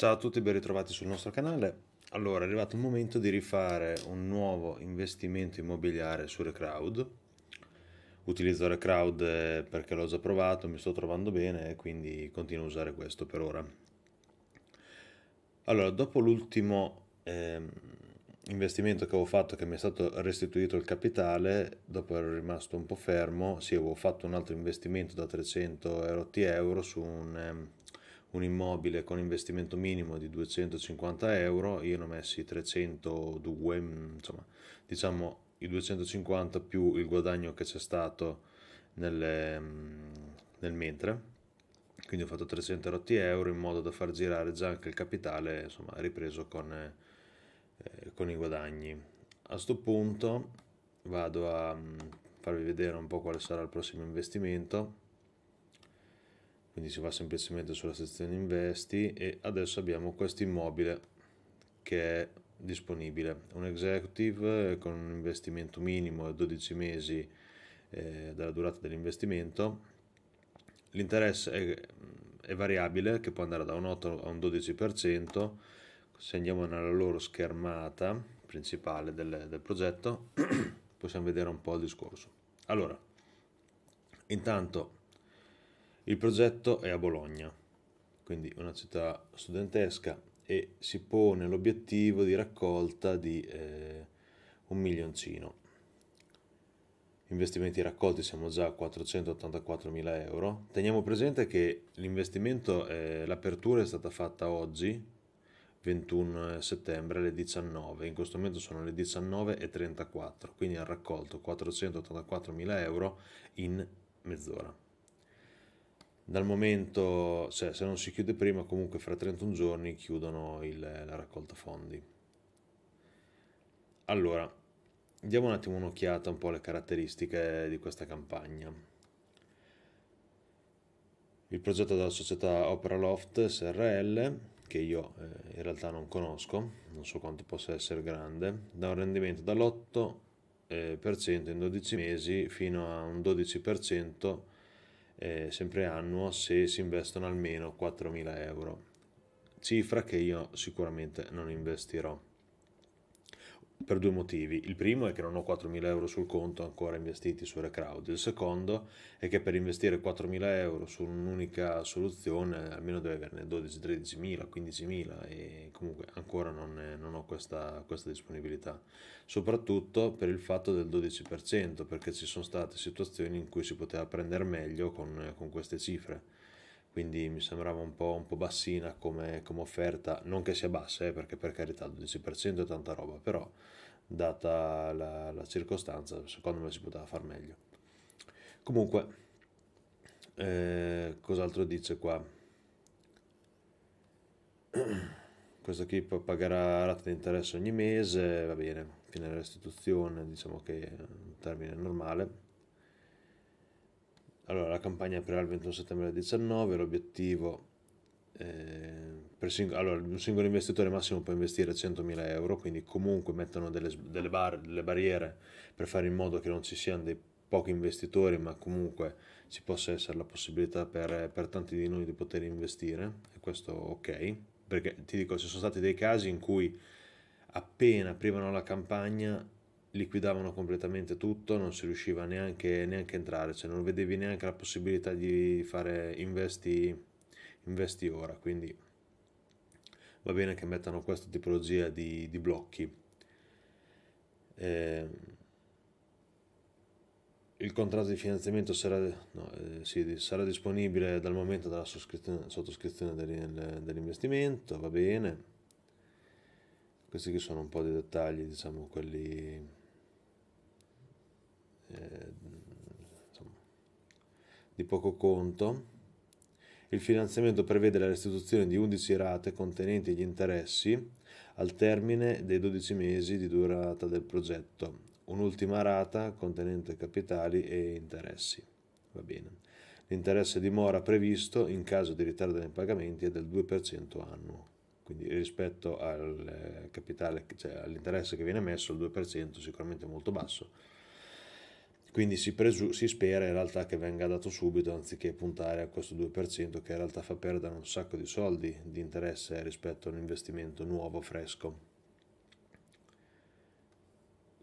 Ciao a tutti e ben ritrovati sul nostro canale. Allora, è arrivato il momento di rifare un nuovo investimento immobiliare su Recrowd. Utilizzo Recrowd perché l'ho già provato, mi sto trovando bene e quindi continuo a usare questo per ora. Allora, dopo l'ultimo eh, investimento che avevo fatto, che mi è stato restituito il capitale, dopo ero rimasto un po' fermo, sì, avevo fatto un altro investimento da 300 euro su un... Eh, un immobile con investimento minimo di 250 euro, io ne ho messi 302, mm, insomma, diciamo i 250 più il guadagno che c'è stato nelle, mm, nel mentre. Quindi ho fatto 300 rotti euro in modo da far girare già anche il capitale, insomma, ripreso con, eh, con i guadagni. A questo punto vado a mm, farvi vedere un po' quale sarà il prossimo investimento quindi si va semplicemente sulla sezione investi e adesso abbiamo questo immobile che è disponibile un executive con un investimento minimo di 12 mesi eh, dalla durata dell'investimento l'interesse è, è, variabile che può andare da un 8 a un 12% se andiamo nella loro schermata principale del, del progetto possiamo vedere un po' il discorso allora intanto il progetto è a Bologna, quindi una città studentesca, e si pone l'obiettivo di raccolta di eh, un milioncino. Investimenti raccolti siamo già a 484 mila euro. Teniamo presente che l'investimento, eh, l'apertura è stata fatta oggi, 21 settembre alle 19. In questo momento sono le 19.34, quindi ha raccolto 484 mila euro in mezz'ora dal momento, cioè, se non si chiude prima, comunque fra 31 giorni chiudono il, la raccolta fondi. Allora, diamo un attimo un'occhiata un po' alle caratteristiche di questa campagna. Il progetto della società Opera Loft SRL, che io eh, in realtà non conosco, non so quanto possa essere grande, dà un rendimento dall'8% eh, in 12 mesi fino a un 12% eh, sempre annuo se si investono almeno 4.000 euro, cifra che io sicuramente non investirò per due motivi. Il primo è che non ho 4.000 euro sul conto ancora investiti su Recrowd. Il secondo è che per investire 4.000 euro su un'unica soluzione almeno deve averne 12.000, 13.000, 15.000 e comunque ancora non, è, non ho questa, questa, disponibilità. Soprattutto per il fatto del 12% perché ci sono state situazioni in cui si poteva prendere meglio con, con queste cifre quindi mi sembrava un po', un po bassina come, come, offerta, non che sia bassa, eh, perché per carità il 12% è tanta roba, però data la, la, circostanza secondo me si poteva far meglio. Comunque, eh, cos'altro dice qua? Questo qui pagherà rate di interesse ogni mese, va bene, fine restituzione, diciamo che è un termine normale allora, la campagna aprirà il 21 settembre 2019, l'obiettivo... Eh, sing- allora, un singolo investitore massimo può investire 100.000 euro, quindi comunque mettono delle, delle, bar- delle barriere per fare in modo che non ci siano dei pochi investitori, ma comunque ci possa essere la possibilità per, per, tanti di noi di poter investire, e questo ok, perché ti dico, ci sono stati dei casi in cui appena aprivano la campagna liquidavano completamente tutto, non si riusciva neanche, neanche entrare, cioè non vedevi neanche la possibilità di fare investi, investi ora, quindi va bene che mettano questa tipologia di, di blocchi. Eh, il contratto di finanziamento sarà, no, eh, sì, sarà, disponibile dal momento della sottoscrizione dell'investimento, va bene. Questi sono un po' dei dettagli, diciamo quelli eh, insomma, di poco conto. Il finanziamento prevede la restituzione di 11 rate contenenti gli interessi al termine dei 12 mesi di durata del progetto, un'ultima rata contenente capitali e interessi. Va bene. L'interesse di mora previsto in caso di ritardo nei pagamenti è del 2% annuo. Quindi rispetto al eh, capitale, cioè all'interesse che viene messo, il 2% sicuramente è molto basso quindi si, presu- si, spera in realtà che venga dato subito anziché puntare a questo 2% che in realtà fa perdere un sacco di soldi di interesse rispetto a un investimento nuovo, fresco.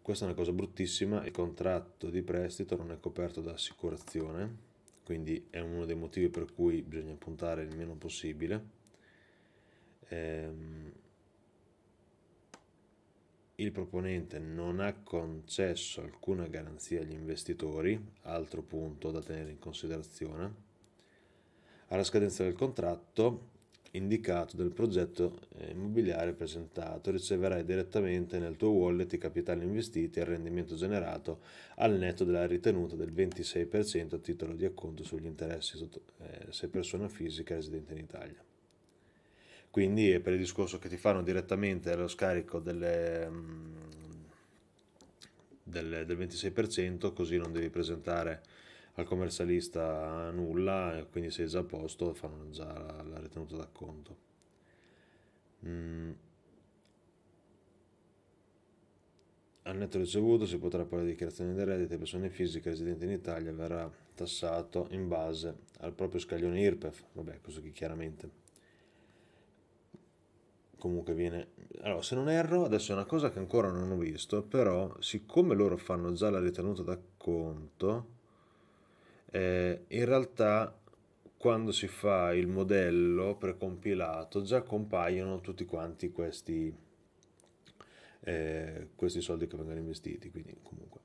Questa è una cosa bruttissima, il contratto di prestito non è coperto da assicurazione, quindi è uno dei motivi per cui bisogna puntare il meno possibile. Ehm, il proponente non ha concesso alcuna garanzia agli investitori, altro punto da tenere in considerazione, alla scadenza del contratto indicato del progetto eh, immobiliare presentato riceverai direttamente nel tuo wallet i capitali investiti e il rendimento generato al netto della ritenuta del 26% a titolo di acconto sugli interessi eh, se persona fisica residente in Italia quindi è per il discorso che ti fanno direttamente lo scarico delle, mm, delle, del 26%, così non devi presentare al commercialista nulla, quindi sei già a posto, fanno già la, la ritenuta d'acconto. Mm. Al netto ricevuto si potrà poi la dichiarazione di reddito di persone fisiche residenti in Italia verrà tassato in base al proprio scaglione IRPEF, vabbè, questo qui chiaramente comunque viene... Allora, se non erro, adesso è una cosa che ancora non ho visto, però siccome loro fanno già la ritenuta da conto, eh, in realtà quando si fa il modello precompilato già compaiono tutti quanti questi, eh, questi soldi che vengono investiti, quindi comunque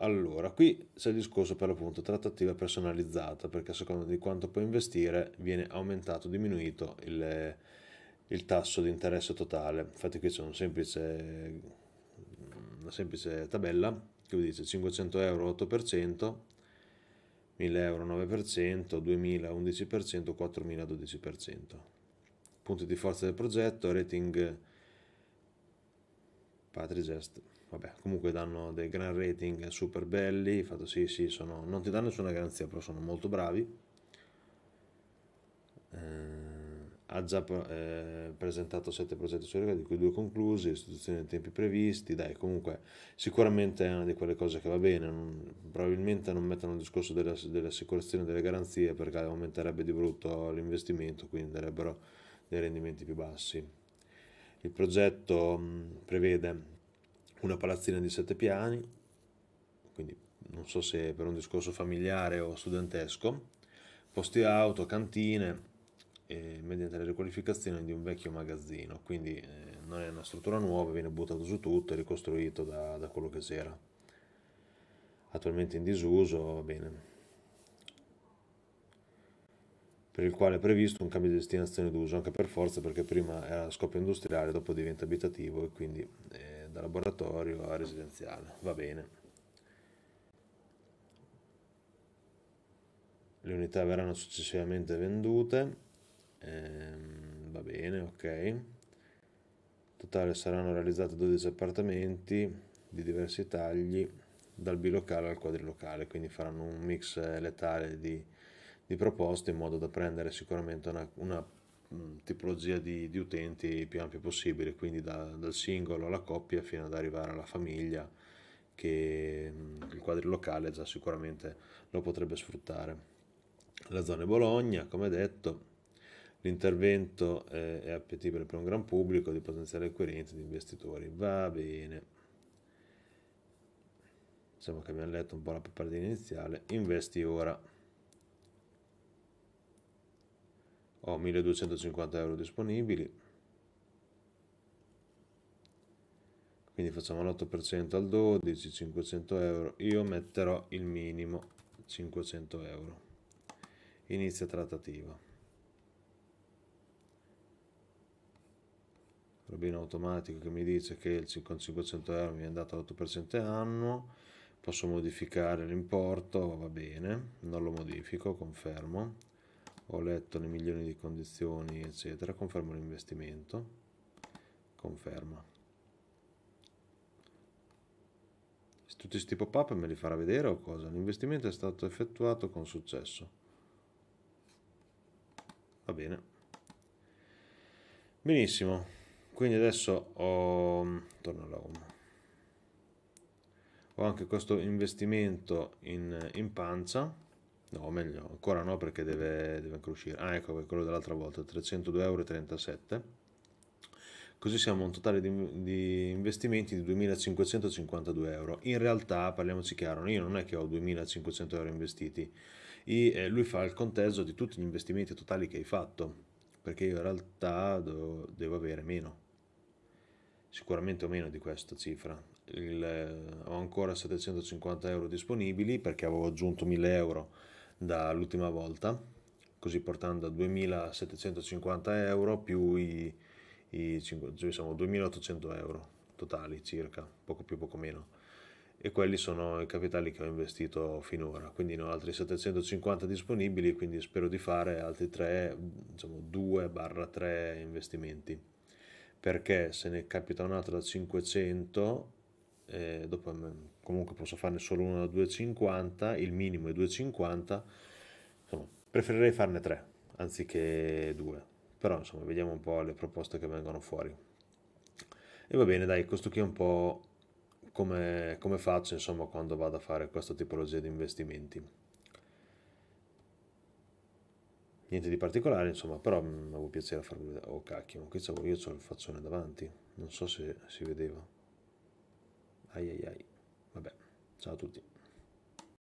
allora, qui c'è il discorso per l'appunto trattativa personalizzata, perché a seconda di quanto puoi investire viene aumentato o diminuito il, il, tasso di interesse totale. Infatti qui c'è un semplice, una semplice tabella che vi dice 500 euro 8%, 1000 euro 9%, 2000 11%, 4000 12%. Punti di forza del progetto, rating Patrizest, vabbè, comunque danno dei gran rating super belli, fatto sì, sì, sono, non ti danno nessuna garanzia, però sono molto bravi. Eh, ha già eh, presentato 7 progetti su Rega, di cui 2 conclusi, istituzione dei tempi previsti, dai, comunque sicuramente è una di quelle cose che va bene, non, probabilmente non mettono il discorso delle, delle assicurazioni delle garanzie perché aumenterebbe di brutto l'investimento, quindi darebbero dei rendimenti più bassi. Il progetto mm, prevede una palazzina di sette piani, quindi non so se per un discorso familiare o studentesco, posti auto, cantine, mediante la riqualificazione di un vecchio magazzino, quindi eh, non è una struttura nuova, viene buttato su tutto e ricostruito da, da quello che c'era. Attualmente in disuso, va bene per il quale è previsto un cambio di destinazione d'uso, anche per forza perché prima era scopo industriale, dopo diventa abitativo e quindi eh, da laboratorio a residenziale. Va bene. Le unità verranno successivamente vendute. Ehm, va bene, ok. totale saranno realizzate 12 appartamenti di diversi tagli dal bilocale al quadrilocale, quindi faranno un mix letale di di proposte in modo da prendere sicuramente una, una mm, tipologia di, di, utenti più ampia possibile, quindi da, dal singolo alla coppia fino ad arrivare alla famiglia che mm, il quadrilocale già sicuramente lo potrebbe sfruttare. La zona Bologna, come detto, l'intervento eh, è appetibile per un gran pubblico di potenziali acquirenti di investitori. Va bene. Diciamo che abbiamo letto un po' la pappardina iniziale, investi ora. ho 1250 euro disponibili quindi facciamo l'8% al 12 500 euro io metterò il minimo 500 euro inizia trattativa robino automatico che mi dice che il con 500 euro mi è andato l'8% annuo posso modificare l'importo va bene non lo modifico confermo ho letto le milioni di condizioni eccetera confermo l'investimento conferma tutti questi pop up me li farà vedere o cosa l'investimento è stato effettuato con successo va bene benissimo quindi adesso ho torno alla home ho anche questo investimento in, in pancia No, meglio, ancora no perché deve, deve ancora uscire. Ah, ecco, quello dell'altra volta, 302,37 euro. Così siamo a un totale di, di, investimenti di 2.552 euro. In realtà, parliamoci chiaro, io non è che ho 2.500 euro investiti. I, eh, lui fa il conteggio di tutti gli investimenti totali che hai fatto, perché io in realtà devo, devo avere meno. Sicuramente o meno di questa cifra. Il, eh, ho ancora 750 euro disponibili perché avevo aggiunto 1.000 euro dall'ultima volta, così portando a 2.750 euro più i, i 5, diciamo, 2.800 euro totali circa, poco più poco meno. E quelli sono i capitali che ho investito finora, quindi ne ho altri 750 disponibili, quindi spero di fare altri 3, diciamo 2-3 investimenti. Perché se ne capita un altro da 500, eh, dopo comunque posso farne solo una da 2,50, il minimo è 2,50, insomma, preferirei farne 3 anziché 2, però insomma vediamo un po' le proposte che vengono fuori. E va bene, dai, questo qui è un po' come, come faccio insomma quando vado a fare questa tipologia di investimenti. Niente di particolare, insomma, però mi mm, avevo piacere a farlo. Oh cacchio, ma qui io ho il faccione davanti, non so se si vedeva. Ai ai ai. Vabbè, ciao a tutti.